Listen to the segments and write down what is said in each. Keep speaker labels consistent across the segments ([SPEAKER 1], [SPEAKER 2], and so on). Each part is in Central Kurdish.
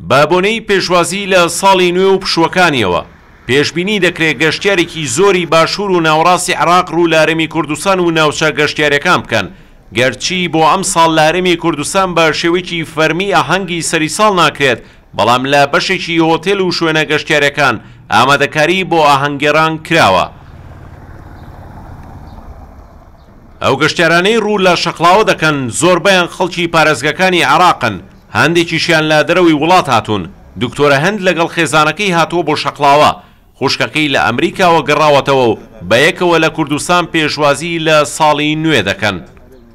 [SPEAKER 1] بابۆنەی پێشوازی لە ساڵی نوێ و پشوەکانیەوە پێشببینی دەکرێت گەشتارێکی زۆری باشوور و ناوڕاستی عراق ڕوو لارەمی کوردستان و ناوچە گەشتارەکان بکەن گەرچی بۆ ئەم ساڵ لارەمی کوردستان بە شێوەیەکی فەرمی ئەهەنگی سەریساڵ ناکرێت بەڵام لە بەشێکی هۆتێل و شوێنە گەشتارەکان ئامادەکاری بۆ ئاهەنگێران کراوە. ئەو گەشتارانەی ڕوو لە شەقلاوە دەکەن زۆربیان خەڵکی پارێزگەکانی عراقن هەندێکیشیان لە دەرەوەی وڵات هاتوون دکتۆرە هەند لەگەڵ خێزانەکەی هاتووە بۆ شەقلاوە خوشکەکەی لە ئەمریکاوە گەڕاوەتەوە و بە یەکەوە لە کوردستان پێشوازی لە ساڵی نوێ دەکەن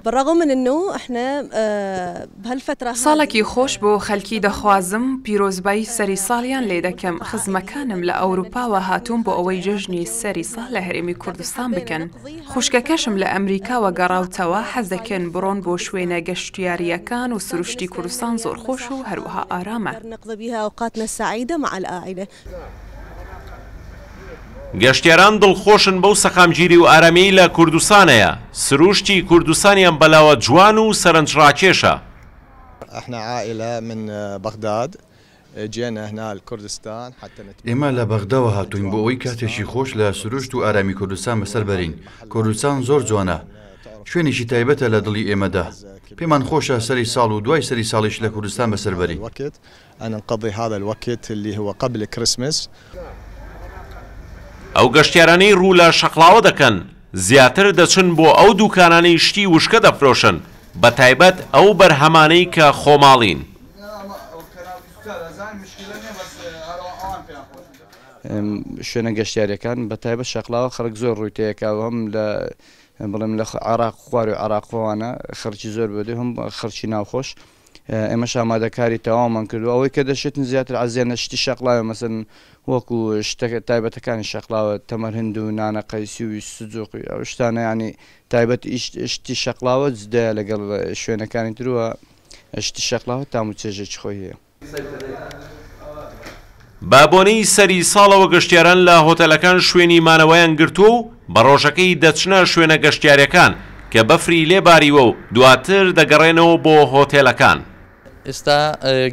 [SPEAKER 2] بالرغم من انه احنا آه،
[SPEAKER 3] بهالفتره ساڵێکی
[SPEAKER 1] خۆش بۆ خەلکی دەخوازم پیرۆزبایی سەری ساڵیان لێ دەکەم خزمەکانم لە ئەوروپاوە هاتووم بۆ ئەوەی جژنی سەری ساڵ لە هەرێمی کوردستان بکەن خوشکەکەشم لە ئەمریکاوە گەڕاوتەوە حەز دەکەن برون بو شوينا قشتياريا كان وسرشتي كردستان زور خوش وهروها ارامه نقضي بها اوقاتنا السعيده مع العائلة گەشتیاران دڵخۆشن بەو سەقامگیری و ئارامەی لە کوردستانەیە سروشتی کوردستانیان بەلاوە جوان و سەرنجڕاکێشە
[SPEAKER 2] احنا عائلة من بغداد جێنە هەنال کوردستان
[SPEAKER 3] ئێمە لە بەغداوە هاتوین بۆ ئەوی کاتێکی خۆش لە سروشت و ئارامی کوردستان بەسەر بەرین کوردستان زۆر جوانە شوێنێکی تایبەتە لە دڵی ئێمەدا پێمان خۆشە سەری ساڵ
[SPEAKER 1] و دوای سەری ساڵیش لە کوردستان بەسەربەری وەکت ئەن قضی هذا الوەکت اللي هو قبل كريسمس ئەو گەشتیارانەی ڕوو لە شەقلاوە دەکەن زیاتر دەچن بۆ ئەو دوکانانەی شتی وشکە دەفرۆشن بە تایبەت ئەو بەرهەمانەی کە خۆماڵین
[SPEAKER 2] شوێنە گەشتیاریەکان بە تایبەت شەقلاوە خەرک زۆر ڕوویتەیەکەوەم لە بڵێم لە عراق خوار و عراقەوانە خەرچی زۆر بەدە هەم خەرچی ناوخۆش ئێمە ئامادەکاری تەوامان کردو ئەوەی کە دەشێتن زیاتر ئازیێنە شتی شەقلاوە مەسن وەکو شتەکە تایبەتەکانی شەقلاوە تەمەەر هند و نانە قەیسی و سزوقی ئەو شتانەیانی تایبەت شتی شەقلاوە جدە لەگەڵ شوێنەکانی تروە
[SPEAKER 1] شتی شەقلاوە تام و چێژێک خۆی هەیە. بابۆنەی سەری ساڵەوە گەشتیاران لە هۆتەلەکان شوێنی مانەوەیان گرتووە و بە ڕۆژەکەی دەچنە شوێنە گەشتیارەکان کە بەفری لێباریوە و دواتر دەگەڕێنەوە بۆ هۆتێلەکان.
[SPEAKER 3] ئێستا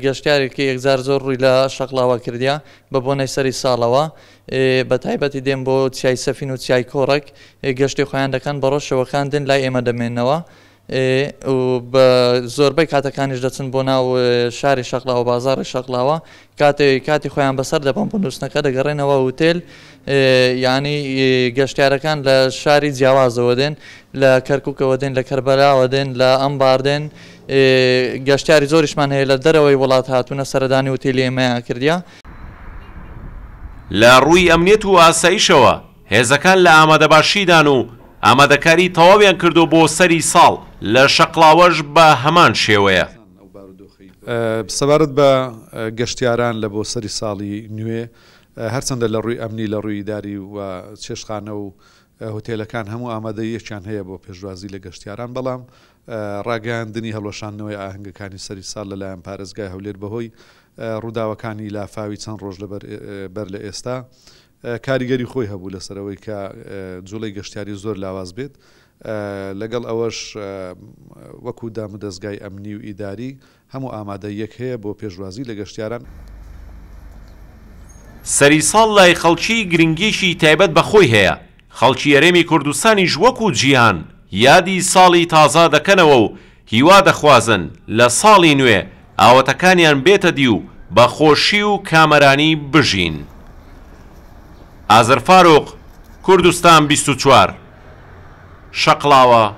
[SPEAKER 3] گەشتارێکی یەکزار زۆر ڕووی لە شەقلاوە کردیا بە بۆنەی سەری ساڵەوە بە تایبەتی دێن بۆ چای سەفین و چای کۆڕێک گەشتی خۆیان دەکەن بە ڕۆژەوەکاندن لای ئێمە دەمێنەوە. بە زۆربەی کاتەکانیش دەچن بۆ ناو شاری شەقلاوە بازاری شەقلاوە کاتێ کاتی خۆیان بەسەر دەپم پنووسنەکە دەگەڕێنەوە وتێل ینی گەشتارەکان لە شاری جیاوازەوە دێن لە کەرککەوە دێن لە کەربەراوە دێن لە ئەم باردێن گەشتیاری زۆریشمان هەیە لە دەرەوەی وڵات هاتوونە سەردانی وتێلی ئێمەیان کردیا
[SPEAKER 1] لە ڕووی ئەمنێت و ئاساییشەوە هێزەکان لە ئامادەباشیدان و ئامادەکاری تەواویان کردو بۆ سەری ساڵ. لە شەقلاوەش بە هەمان شێوەیە
[SPEAKER 4] سەبارەت بە گەشتیاران لە بۆ سەری ساڵی نوێ هەرچەندە لە ڕووی ئەمنی لە ڕوویداری و چێشخانە و هتێلەکان هەموو ئامادە یەکیان هەیە بۆ پێشوازی لە گەشتیاران بەڵام ڕاگەاندنی هەڵۆشانەوەی ئاهنگەکانی سەری ساڵ لەلایەن پارێزگای هەولێر بەهۆی ڕووداوەکانی لافاوی چەند ڕۆژ بەر لە ئێستا کاریگەری خۆی هەبوو لەسەرەوەی کە جوڵی گەشتیاری زۆر لاواز بێت لەگەڵ ئەوەش وەکو دامدەستگای ئەمنی و ئیداری هەموو ئامادە یەک هەیە بۆ پێشوازی لە گەشتیاران
[SPEAKER 1] سەریساڵ لای خەڵکی گرنگیشی تایبەت بەخۆی هەیە خەڵکی یەرێمی کوردستانی ژوەکو جیهان یادی ساڵی تازا دەکەنەوە و هیوا دەخوازن لە ساڵی نوێ ئاوەتەکانیان بێتە دی و بە خۆشی و کامەرانی بژین ئازەرفاروق کوردستان 24 شقلاوه